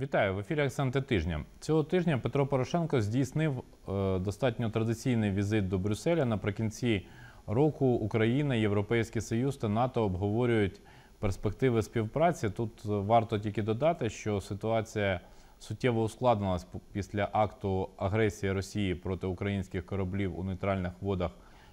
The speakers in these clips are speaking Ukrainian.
Вітаю в ефірі Акценти тижня. Цього тижня Петро Порошенко здійснив е, достатньо традиційний візит до Брюсселя. Наприкінці року Україна, Європейський Союз та НАТО обговорюють перспективи співпраці. Тут е, варто тільки додати, що ситуація суттєво ускладнилась після акту агресії Росії проти українських кораблів у нейтральних водах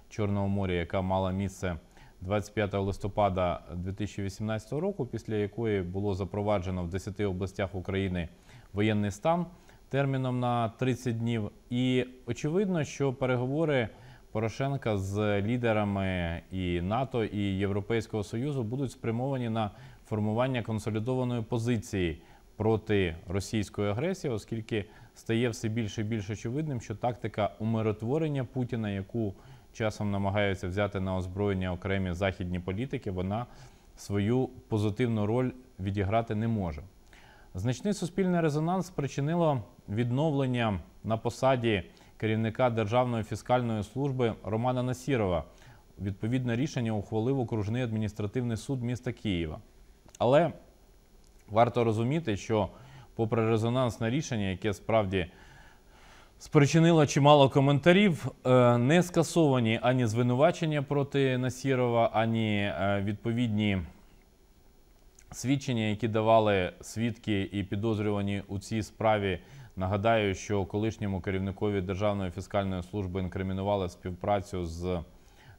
Чорного моря, яка мала місце 25 листопада 2018 року, після якої було запроваджено в 10 областях України воєнний стан терміном на 30 днів. І очевидно, що переговори Порошенка з лідерами і НАТО і Європейського союзу будуть спрямовані на формування консолідованої позиції проти російської агресії, оскільки стає все більше і більш очевидним, що тактика умиротворення Путіна, яку часом намагаються взяти на озброєння окремі західні політики, вона свою позитивну роль відіграти не може. Значний суспільний резонанс спричинило відновлення на посаді керівника Державної фіскальної служби Романа Насірова. Відповідне рішення ухвалив окружний адміністративний суд міста Києва. Але варто розуміти, що, попри резонансне рішення, яке справді Спричинила чимало коментарів. Е, не скасовані ані звинувачення проти Насірова, ані е, відповідні свідчення, які давали свідки і підозрювані у цій справі. Нагадаю, що колишньому керівникові Державної фіскальної служби інкримінували співпрацю з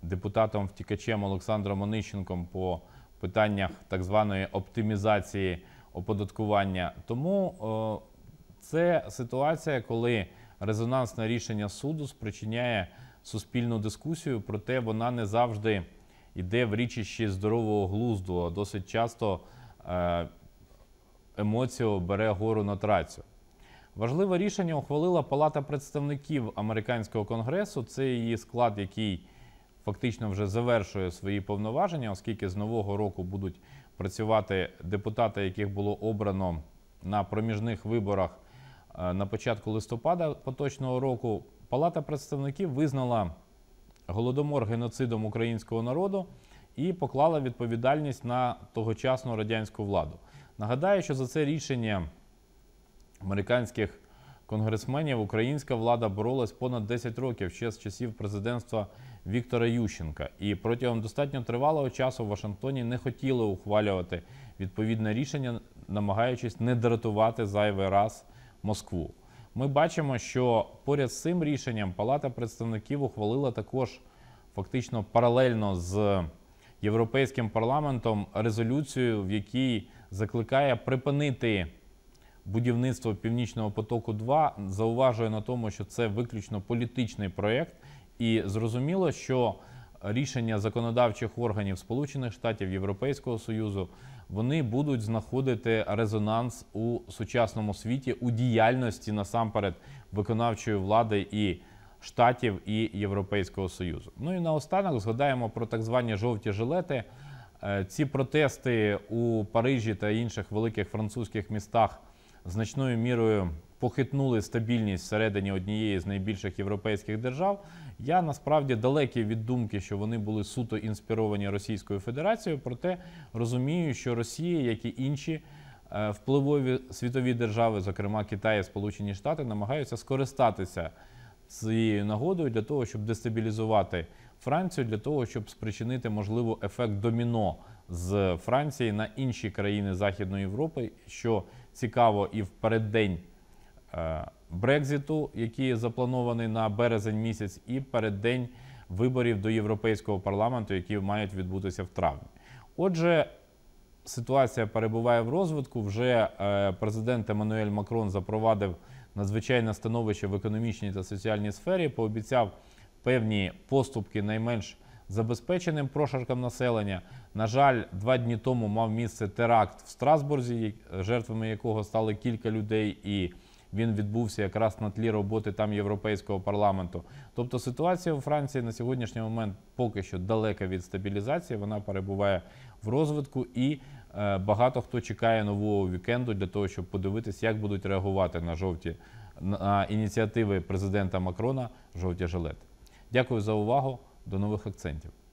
депутатом втікачем Олександром Онищенком по питаннях так званої оптимізації оподаткування. Тому е, це ситуація, коли резонансне рішення суду спричиняє суспільну дискусію, проте вона не завжди йде в річищі здорового глузду, а досить часто е, емоцію бере гору на трацю. Важливе рішення ухвалила Палата представників американського конгресу. Це її склад, який фактично вже завершує свої повноваження, оскільки з нового року будуть працювати депутати, яких було обрано на проміжних виборах Е, на початку листопада поточного року Палата представників визнала голодомор геноцидом українського народу і поклала відповідальність на тогочасну радянську владу. Нагадаю, що за це рішення американських конгресменів українська влада боролась понад 10 років ще з часів президентства Віктора Ющенка. І протягом достатньо тривалого часу в Вашингтоні не хотіли ухвалювати відповідне рішення, намагаючись не дратувати зайвий раз Москву. Ми бачимо, що поряд з цим рішенням Палата представників ухвалила також фактично паралельно з європейським парламентом резолюцію, в якій закликає припинити будівництво північного потоку. 2 зауважує на тому, що це виключно політичний проєкт, і зрозуміло, що рішення законодавчих органів Сполучених Штатів Європейського Союзу вони будуть знаходити резонанс у сучасному світі у діяльності насамперед виконавчої влади і штатів і Європейського союзу. Ну і наостанок згадаємо про так звані жовті жилети. Е, ці протести у Парижі та інших великих французьких містах значною мірою похитнули стабільність всередині однієї з найбільших європейських держав. Я насправді далекий від думки, що вони були суто інспіровані Російською Федерацією, проте розумію, що Росія, як і інші е, впливові світові держави, зокрема Китай і Сполучені Штати, намагаються скористатися цією нагодою для того, щоб дестабілізувати Францію, для того, щоб спричинити можливо ефект доміно з Франції на інші країни Західної Європи, що цікаво і в переддень Е, Брекзиту, який запланований на березень місяць, і переддень виборів до Європейського парламенту, які мають відбутися в травні. Отже, ситуація перебуває в розвитку. Вже е, президент Еммануель Макрон запровадив надзвичайне становище в економічній та соціальній сфері, пообіцяв певні поступки найменш забезпеченим прошарком населення. На жаль, два дні тому мав місце теракт в Страсбурзі, жертвами якого стали кілька людей і він відбувся якраз на тлі роботи там європейського парламенту. Тобто ситуація у Франції на сьогоднішній момент поки що далека від стабілізації. Вона перебуває в розвитку і. Е, багато хто чекає нового вікенду для того, щоб подивитися, як будуть реагувати на жовті на ініціативи президента Макрона. Жовті жилети. Дякую за увагу. До нових акцентів.